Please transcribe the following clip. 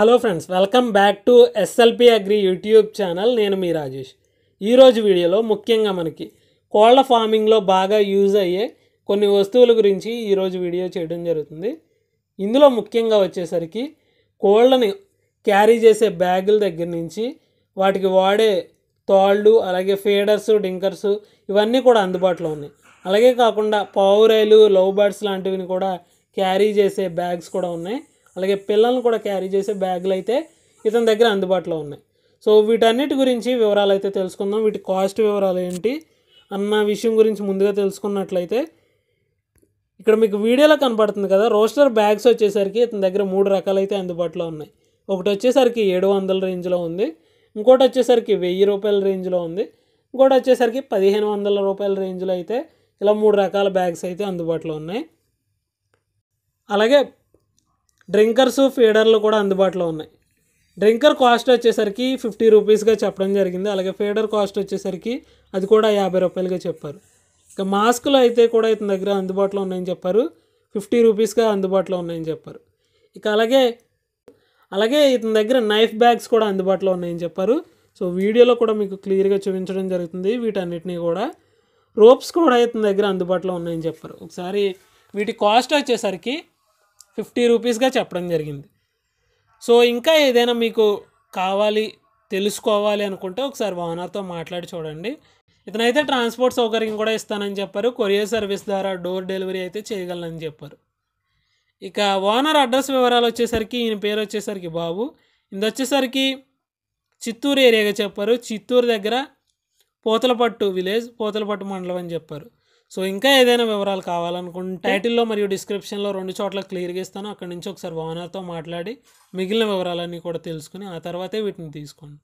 hello friends welcome back to SLP Agri YouTube channel నేను మీ రాజేష్ ఈరోజు వీడియోలో ముఖ్యంగా మనకి కోళ్ల ఫార్మింగ్లో బాగా యూజ్ అయ్యే కొన్ని వస్తువుల గురించి ఈరోజు వీడియో చేయడం జరుగుతుంది ఇందులో ముఖ్యంగా వచ్చేసరికి కోళ్ళని క్యారీ చేసే బ్యాగుల దగ్గర నుంచి వాటికి వాడే తోళ్ళు అలాగే ఫీడర్స్ డింకర్స్ ఇవన్నీ కూడా అందుబాటులో ఉన్నాయి అలాగే కాకుండా పావురాయిలు లవ్ బర్డ్స్ లాంటివి కూడా క్యారీ చేసే బ్యాగ్స్ కూడా ఉన్నాయి అలాగే పిల్లల్ని కూడా క్యారీ చేసే బ్యాగులు అయితే ఇతని దగ్గర అందుబాటులో ఉన్నాయి సో వీటన్నిటి గురించి వివరాలు అయితే తెలుసుకుందాం వీటి కాస్ట్ వివరాలు ఏంటి అన్న విషయం గురించి ముందుగా తెలుసుకున్నట్లయితే ఇక్కడ మీకు వీడియోలో కనబడుతుంది కదా రోస్టర్ బ్యాగ్స్ వచ్చేసరికి ఇతని దగ్గర మూడు రకాలైతే అందుబాటులో ఉన్నాయి ఒకటి వచ్చేసరికి ఏడు వందల రేంజ్లో ఉంది ఇంకోటి వచ్చేసరికి వెయ్యి రూపాయల రేంజ్లో ఉంది ఇంకోటి వచ్చేసరికి పదిహేను వందల రూపాయల రేంజ్లో అయితే ఇలా మూడు రకాల బ్యాగ్స్ అయితే అందుబాటులో ఉన్నాయి అలాగే డ్రింకర్స్ ఫీడర్లు కూడా అందుబాటులో ఉన్నాయి డ్రింకర్ కాస్ట్ వచ్చేసరికి ఫిఫ్టీ రూపీస్గా చెప్పడం జరిగింది అలాగే ఫీడర్ కాస్ట్ వచ్చేసరికి అది కూడా యాభై రూపాయలుగా చెప్పారు ఇక మాస్కులు అయితే కూడా ఇతని దగ్గర అందుబాటులో ఉన్నాయని చెప్పారు ఫిఫ్టీ రూపీస్గా అందుబాటులో ఉన్నాయని చెప్పారు ఇక అలాగే అలాగే ఇతని దగ్గర నైఫ్ బ్యాగ్స్ కూడా అందుబాటులో ఉన్నాయని చెప్పారు సో వీడియోలో కూడా మీకు క్లియర్గా చూపించడం జరుగుతుంది వీటన్నిటినీ కూడా రోప్స్ కూడా ఇతని దగ్గర అందుబాటులో ఉన్నాయని చెప్పారు ఒకసారి వీటి కాస్ట్ వచ్చేసరికి ఫిఫ్టీ రూపీస్గా చెప్పడం జరిగింది సో ఇంకా ఏదైనా మీకు కావాలి తెలుసుకోవాలి అనుకుంటే ఒకసారి ఓనర్తో మాట్లాడి చూడండి ఇతనైతే ట్రాన్స్పోర్ట్ సౌకర్యం కూడా ఇస్తానని చెప్పారు కొరియర్ సర్వీస్ ద్వారా డోర్ డెలివరీ అయితే చేయగలనని చెప్పారు ఇక ఓనర్ అడ్రస్ వివరాలు వచ్చేసరికి ఈయన పేరు వచ్చేసరికి బాబు ఇది వచ్చేసరికి చిత్తూరు ఏరియాగా చెప్పారు చిత్తూరు దగ్గర పోతలపట్టు విలేజ్ పోతలపట్టు మండలం అని చెప్పారు సో ఇంకా ఏదైనా వివరాలు కావాలనుకుంటే టైటిల్లో మరియు డిస్క్రిప్షన్లో రెండు చోట్ల క్లియర్గా ఇస్తాను అక్కడి నుంచి ఒకసారి ఓనర్తో మాట్లాడి మిగిలిన వివరాలన్నీ కూడా తెలుసుకుని ఆ తర్వాతే వీటిని తీసుకోండి